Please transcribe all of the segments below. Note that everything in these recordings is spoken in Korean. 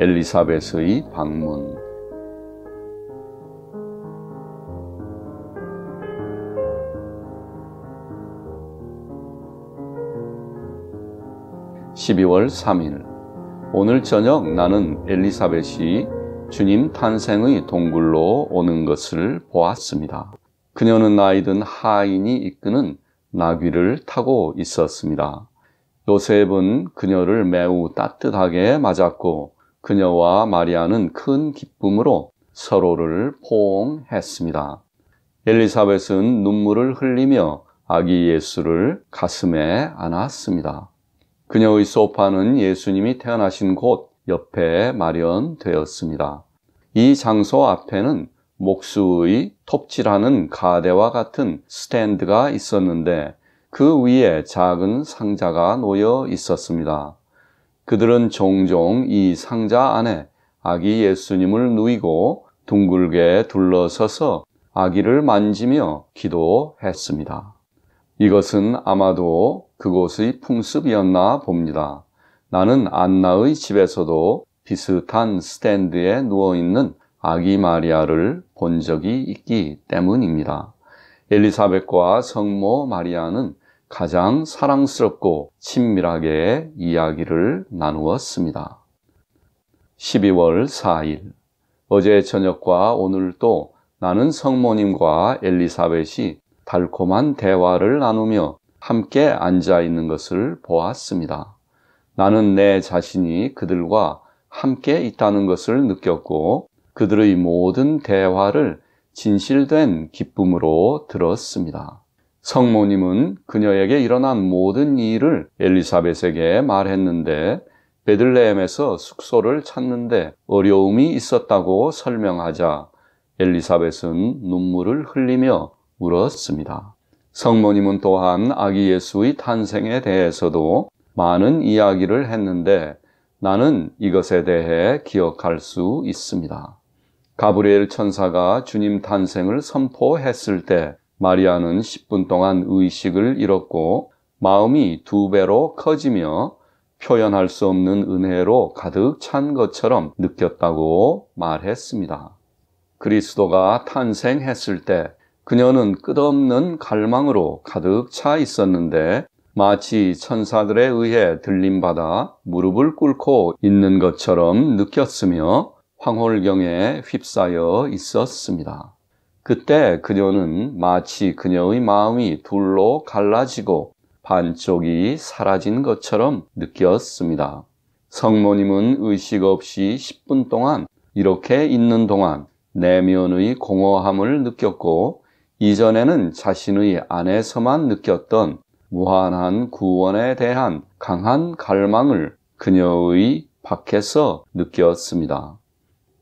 엘리사벳의 방문 (12월 3일) 오늘 저녁 나는 엘리사벳이 주님 탄생의 동굴로 오는 것을 보았습니다. 그녀는 나이든 하인이 이끄는 나귀를 타고 있었습니다. 요셉은 그녀를 매우 따뜻하게 맞았고 그녀와 마리아는 큰 기쁨으로 서로를 포옹했습니다. 엘리사벳은 눈물을 흘리며 아기 예수를 가슴에 안았습니다. 그녀의 소파는 예수님이 태어나신 곳 옆에 마련되었습니다. 이 장소 앞에는 목수의 톱질하는 가대와 같은 스탠드가 있었는데 그 위에 작은 상자가 놓여 있었습니다. 그들은 종종 이 상자 안에 아기 예수님을 누이고 둥글게 둘러서서 아기를 만지며 기도했습니다. 이것은 아마도 그곳의 풍습이었나 봅니다. 나는 안나의 집에서도 비슷한 스탠드에 누워있는 아기 마리아를 본 적이 있기 때문입니다. 엘리사벳과 성모 마리아는 가장 사랑스럽고 친밀하게 이야기를 나누었습니다. 12월 4일 어제 저녁과 오늘 도 나는 성모님과 엘리사벳이 달콤한 대화를 나누며 함께 앉아 있는 것을 보았습니다. 나는 내 자신이 그들과 함께 있다는 것을 느꼈고 그들의 모든 대화를 진실된 기쁨으로 들었습니다. 성모님은 그녀에게 일어난 모든 일을 엘리사벳에게 말했는데 베들레헴에서 숙소를 찾는데 어려움이 있었다고 설명하자 엘리사벳은 눈물을 흘리며 울었습니다. 성모님은 또한 아기 예수의 탄생에 대해서도 많은 이야기를 했는데 나는 이것에 대해 기억할 수 있습니다. 가브리엘 천사가 주님 탄생을 선포했을 때 마리아는 10분 동안 의식을 잃었고 마음이 두 배로 커지며 표현할 수 없는 은혜로 가득 찬 것처럼 느꼈다고 말했습니다. 그리스도가 탄생했을 때 그녀는 끝없는 갈망으로 가득 차 있었는데 마치 천사들에 의해 들림받아 무릎을 꿇고 있는 것처럼 느꼈으며 황홀경에 휩싸여 있었습니다. 그때 그녀는 마치 그녀의 마음이 둘로 갈라지고 반쪽이 사라진 것처럼 느꼈습니다. 성모님은 의식 없이 10분 동안 이렇게 있는 동안 내면의 공허함을 느꼈고 이전에는 자신의 안에서만 느꼈던 무한한 구원에 대한 강한 갈망을 그녀의 밖에서 느꼈습니다.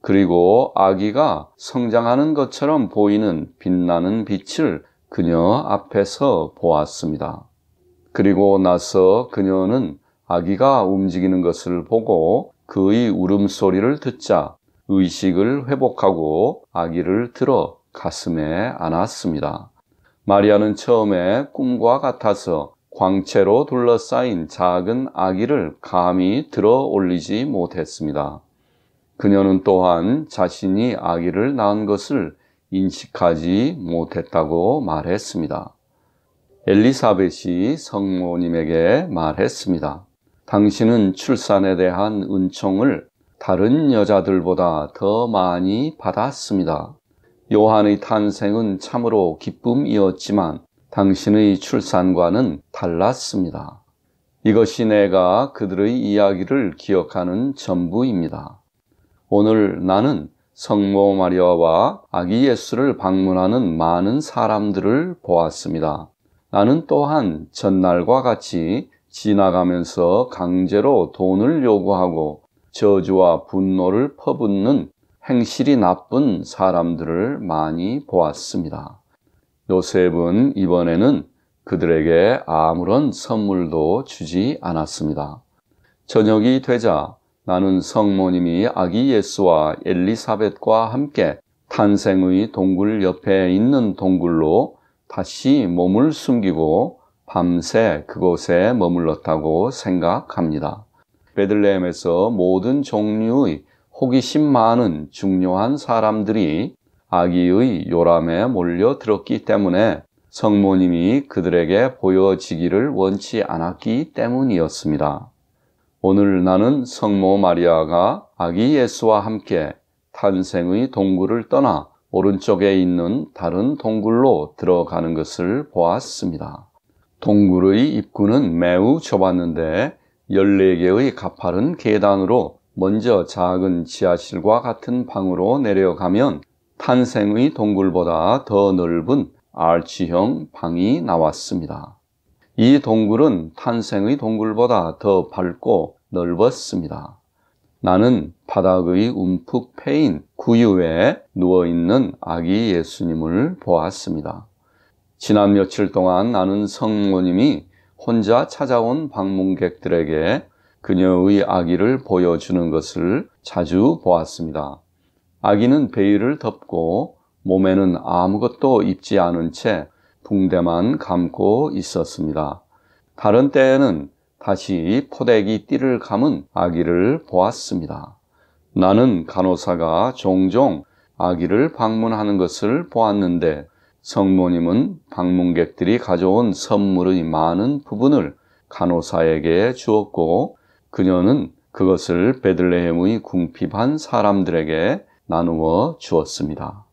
그리고 아기가 성장하는 것처럼 보이는 빛나는 빛을 그녀 앞에서 보았습니다. 그리고 나서 그녀는 아기가 움직이는 것을 보고 그의 울음소리를 듣자 의식을 회복하고 아기를 들어 가슴에 안았습니다. 마리아는 처음에 꿈과 같아서 광채로 둘러싸인 작은 아기를 감히 들어 올리지 못했습니다. 그녀는 또한 자신이 아기를 낳은 것을 인식하지 못했다고 말했습니다. 엘리사벳이 성모님에게 말했습니다. 당신은 출산에 대한 은총을 다른 여자들보다 더 많이 받았습니다. 요한의 탄생은 참으로 기쁨이었지만 당신의 출산과는 달랐습니다. 이것이 내가 그들의 이야기를 기억하는 전부입니다. 오늘 나는 성모 마리아와 아기 예수를 방문하는 많은 사람들을 보았습니다. 나는 또한 전날과 같이 지나가면서 강제로 돈을 요구하고 저주와 분노를 퍼붓는 행실이 나쁜 사람들을 많이 보았습니다. 요셉은 이번에는 그들에게 아무런 선물도 주지 않았습니다. 저녁이 되자 나는 성모님이 아기 예수와 엘리사벳과 함께 탄생의 동굴 옆에 있는 동굴로 다시 몸을 숨기고 밤새 그곳에 머물렀다고 생각합니다. 베들레헴에서 모든 종류의 호기심 많은 중요한 사람들이 아기의 요람에 몰려 들었기 때문에 성모님이 그들에게 보여지기를 원치 않았기 때문이었습니다. 오늘 나는 성모 마리아가 아기 예수와 함께 탄생의 동굴을 떠나 오른쪽에 있는 다른 동굴로 들어가는 것을 보았습니다. 동굴의 입구는 매우 좁았는데 14개의 가파른 계단으로 먼저 작은 지하실과 같은 방으로 내려가면 탄생의 동굴보다 더 넓은 알치형 방이 나왔습니다. 이 동굴은 탄생의 동굴보다 더 밝고 넓었습니다. 나는 바닥의 움푹 패인 구유에 누워있는 아기 예수님을 보았습니다. 지난 며칠 동안 나는 성모님이 혼자 찾아온 방문객들에게 그녀의 아기를 보여주는 것을 자주 보았습니다. 아기는 베일을 덮고 몸에는 아무것도 입지 않은 채 붕대만 감고 있었습니다. 다른 때에는 다시 포대기 띠를 감은 아기를 보았습니다. 나는 간호사가 종종 아기를 방문하는 것을 보았는데 성모님은 방문객들이 가져온 선물의 많은 부분을 간호사에게 주었고 그녀는 그것을 베들레헴의 궁핍한 사람들에게 나누어 주었습니다.